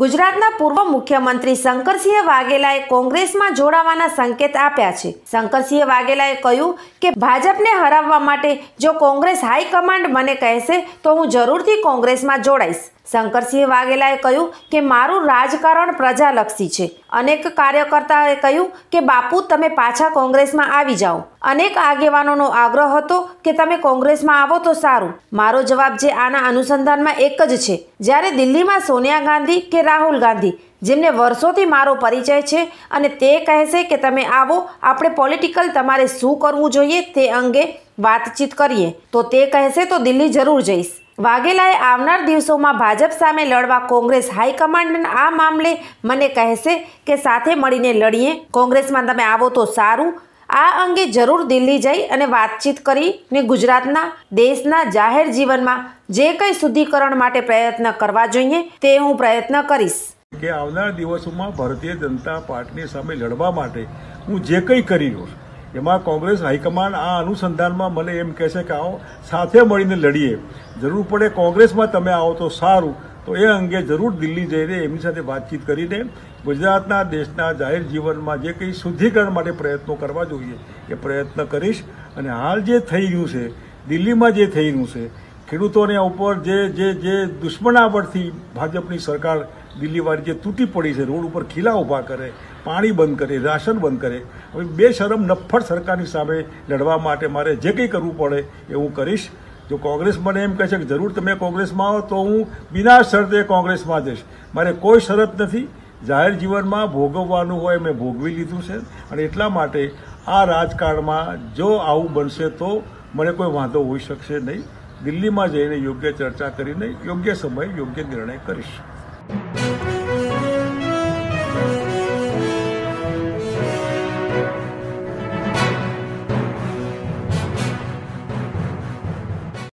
ગુજરાતના પૂર્વ મુખ્યમંત્રી શંકરસિંહ વાઘેલાએ કોંગ્રેસમાં જોડાવાના સંકેત આપ્યા છે શંકરસિંહ વાઘેલાએ કહ્યું કે ભાજપને હરાવવા માટે જો કોંગ્રેસ હાઈકમાન્ડ મને કહેશે તો હું જરૂરથી કોંગ્રેસમાં જોડાઈશ શંકરસિંહ વાઘેલાએ કહ્યું કે મારું રાજકારણ પ્રજાલક્ષી છે અનેક કાર્યકર્તાએ કહ્યું કે બાપુ તમે પાછા કોંગ્રેસમાં આવી જાઓ અનેક આગેવાનોનો આગ્રહ હતો કે તમે કોંગ્રેસમાં આવો તો સારું મારો જવાબ જે આના અનુસંધાનમાં એક જ છે જ્યારે દિલ્હીમાં સોનિયા ગાંધી કે રાહુલ ગાંધી જેમને વર્ષોથી મારો પરિચય છે અને તે કહેશે કે તમે આવો આપણે પોલિટિકલ તમારે શું કરવું જોઈએ તે અંગે વાતચીત કરીએ તો તે કહેશે તો દિલ્હી જરૂર જઈશ વાઘેલાએ આવનાર દિવસોમાં ભાજપ સામે લડવા કોંગ્રેસ હાઈકમાન્ડના આ મામલે મને કહેશે કે સાથે મળીને લડીએ કોંગ્રેસમાં તમે આવો તો સારું આ અંગે જરૂર દિલ્હી જઈ અને વાતચીત કરીને ગુજરાતના દેશના જાહેર જીવનમાં જે કંઈ શુદ્ધિકરણ માટે પ્રયત્ન કરવા જોઈએ તે હું પ્રયત્ન કરીશ કે આવનાર દિવસોમાં ભારતીય જનતા પાર્ટી સામે લડવા માટે હું જે કંઈ કરી રહ્યો છું એમાં કોંગ્રેસ હાઈકમાન્ડ આ અનુસંધાનમાં મને એમ કહે છે કે આવો સાથે મળીને લડીએ જરૂર પડે કોંગ્રેસમાં તમે આવો તો સારું તો એ અંગે જરૂર દિલ્હી જઈને એમની સાથે વાતચીત કરીને ગુજરાતના દેશના જાહેર જીવનમાં જે કંઈ શુદ્ધિકરણ માટે પ્રયત્નો કરવા જોઈએ એ પ્રયત્ન કરીશ અને હાલ જે થઈ રહ્યું છે દિલ્હીમાં જે થઈ રહ્યું છે ખેડૂતોને ઉપર જે જે જે દુશ્મનાવટથી ભાજપની સરકાર દિલ્હીવાળી જે તૂટી પડી છે રોડ ઉપર ખીલા ઊભા કરે પાણી બંધ કરે રાશન બંધ કરે હવે બે શરમ નફ્ફડ સરકારની સામે લડવા માટે મારે જે કંઈ કરવું પડે એ હું કરીશ જો કોંગ્રેસ મને એમ કહે છે કે જરૂર તમે કોંગ્રેસમાં આવો તો હું બિના શરતે કોંગ્રેસમાં જઈશ મારે કોઈ શરત નથી જાહેર જીવનમાં ભોગવવાનું હોય મેં ભોગવી લીધું છે અને એટલા માટે આ રાજકારણમાં જો આવું બનશે તો મને કોઈ વાંધો હોઈ શકશે નહીં દિલ્હીમાં જઈને યોગ્ય ચર્ચા કરીને યોગ્ય સમયે યોગ્ય નિર્ણય કરીશ